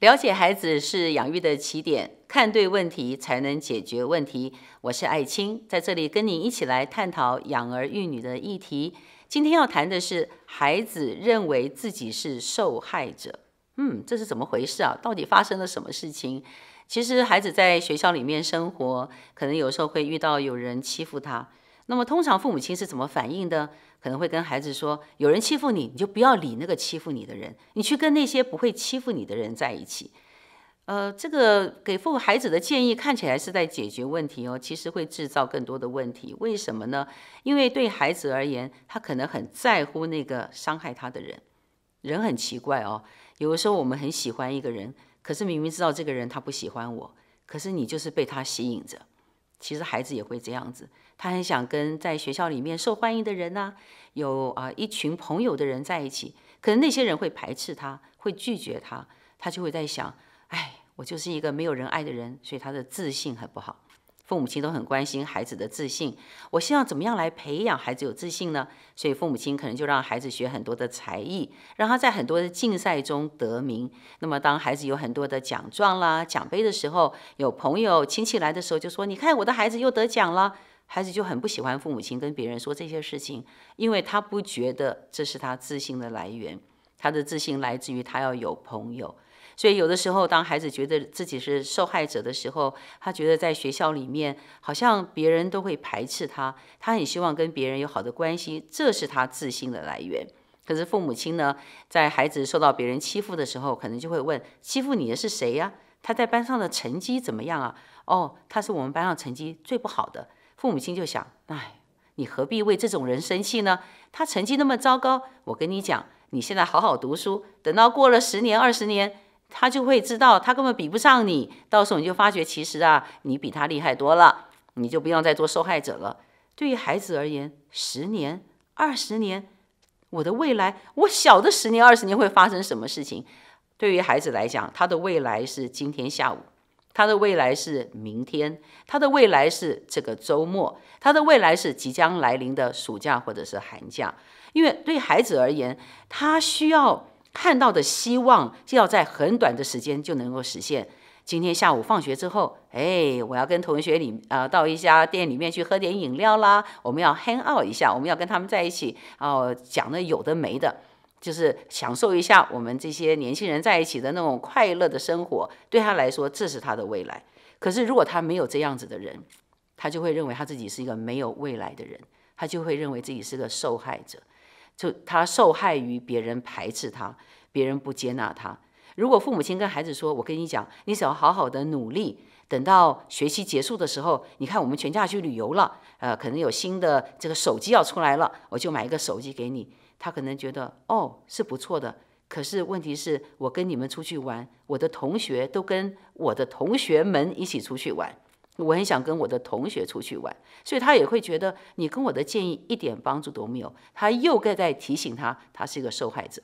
了解孩子是养育的起点，看对问题才能解决问题。我是艾青，在这里跟您一起来探讨养儿育女的议题。今天要谈的是孩子认为自己是受害者，嗯，这是怎么回事啊？到底发生了什么事情？其实孩子在学校里面生活，可能有时候会遇到有人欺负他。那么通常父母亲是怎么反应的？可能会跟孩子说：“有人欺负你，你就不要理那个欺负你的人，你去跟那些不会欺负你的人在一起。”呃，这个给父母孩子的建议看起来是在解决问题哦，其实会制造更多的问题。为什么呢？因为对孩子而言，他可能很在乎那个伤害他的人。人很奇怪哦，有的时候我们很喜欢一个人，可是明明知道这个人他不喜欢我，可是你就是被他吸引着。其实孩子也会这样子。他很想跟在学校里面受欢迎的人啊，有啊一群朋友的人在一起，可能那些人会排斥他，会拒绝他，他就会在想，哎，我就是一个没有人爱的人，所以他的自信很不好。父母亲都很关心孩子的自信，我希望怎么样来培养孩子有自信呢？所以父母亲可能就让孩子学很多的才艺，让他在很多的竞赛中得名。那么当孩子有很多的奖状啦、奖杯的时候，有朋友亲戚来的时候就说：“你看我的孩子又得奖了。”孩子就很不喜欢父母亲跟别人说这些事情，因为他不觉得这是他自信的来源。他的自信来自于他要有朋友，所以有的时候，当孩子觉得自己是受害者的时候，他觉得在学校里面好像别人都会排斥他，他很希望跟别人有好的关系，这是他自信的来源。可是父母亲呢，在孩子受到别人欺负的时候，可能就会问：欺负你的是谁呀？他在班上的成绩怎么样啊？哦，他是我们班上成绩最不好的。父母亲就想，哎，你何必为这种人生气呢？他成绩那么糟糕，我跟你讲，你现在好好读书，等到过了十年二十年，他就会知道他根本比不上你。到时候你就发觉，其实啊，你比他厉害多了，你就不用再做受害者了。对于孩子而言，十年、二十年，我的未来，我晓得十年、二十年会发生什么事情。对于孩子来讲，他的未来是今天下午。他的未来是明天，他的未来是这个周末，他的未来是即将来临的暑假或者是寒假。因为对孩子而言，他需要看到的希望，就要在很短的时间就能够实现。今天下午放学之后，哎，我要跟同学里啊到一家店里面去喝点饮料啦。我们要 hang out 一下，我们要跟他们在一起，哦，讲的有的没的。就是享受一下我们这些年轻人在一起的那种快乐的生活，对他来说，这是他的未来。可是，如果他没有这样子的人，他就会认为他自己是一个没有未来的人，他就会认为自己是个受害者，就他受害于别人排斥他，别人不接纳他。如果父母亲跟孩子说：“我跟你讲，你只要好好的努力，等到学期结束的时候，你看我们全家去旅游了，呃，可能有新的这个手机要出来了，我就买一个手机给你。”他可能觉得哦是不错的，可是问题是我跟你们出去玩，我的同学都跟我的同学们一起出去玩，我很想跟我的同学出去玩，所以他也会觉得你跟我的建议一点帮助都没有，他又该在提醒他，他是一个受害者，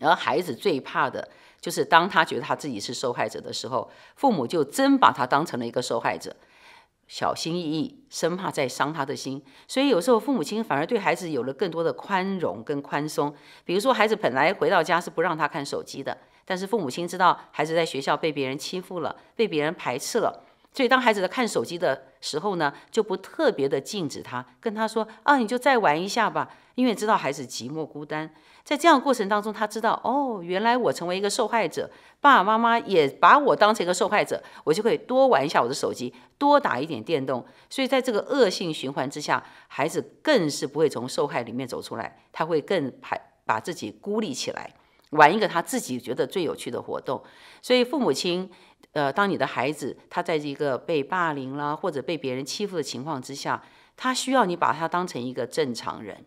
而孩子最怕的就是当他觉得他自己是受害者的时候，父母就真把他当成了一个受害者。小心翼翼，生怕再伤他的心，所以有时候父母亲反而对孩子有了更多的宽容跟宽松。比如说，孩子本来回到家是不让他看手机的，但是父母亲知道孩子在学校被别人欺负了，被别人排斥了。所以，当孩子在看手机的时候呢，就不特别的禁止他，跟他说：“啊，你就再玩一下吧。”因为知道孩子寂寞孤单，在这样过程当中，他知道哦，原来我成为一个受害者，爸爸妈妈也把我当成一个受害者，我就可以多玩一下我的手机，多打一点电动。所以，在这个恶性循环之下，孩子更是不会从受害里面走出来，他会更排把自己孤立起来，玩一个他自己觉得最有趣的活动。所以，父母亲。呃，当你的孩子他在一个被霸凌啦，或者被别人欺负的情况之下，他需要你把他当成一个正常人，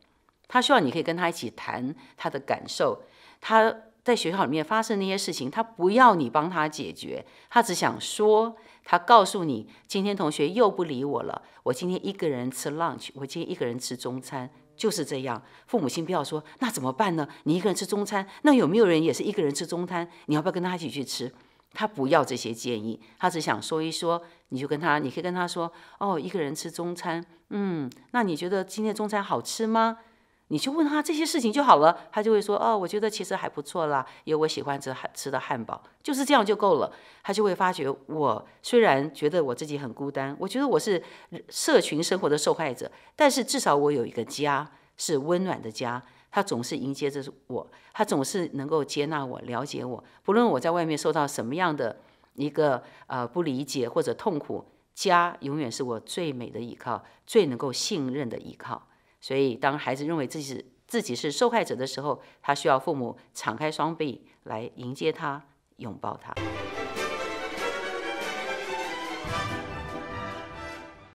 他需要你可以跟他一起谈他的感受，他在学校里面发生那些事情，他不要你帮他解决，他只想说，他告诉你，今天同学又不理我了，我今天一个人吃 lunch，我今天一个人吃中餐，就是这样。父母亲不要说，那怎么办呢？你一个人吃中餐，那有没有人也是一个人吃中餐？你要不要跟他一起去吃？他不要这些建议，他只想说一说。你就跟他，你可以跟他说：“哦，一个人吃中餐，嗯，那你觉得今天中餐好吃吗？”你就问他这些事情就好了，他就会说：“哦，我觉得其实还不错啦，因为我喜欢吃吃的汉堡。”就是这样就够了。他就会发觉，我虽然觉得我自己很孤单，我觉得我是社群生活的受害者，但是至少我有一个家，是温暖的家。他总是迎接着我，他总是能够接纳我、了解我，不论我在外面受到什么样的一个呃不理解或者痛苦，家永远是我最美的依靠，最能够信任的依靠。所以，当孩子认为自己自己是受害者的时候，他需要父母敞开双臂来迎接他，拥抱他。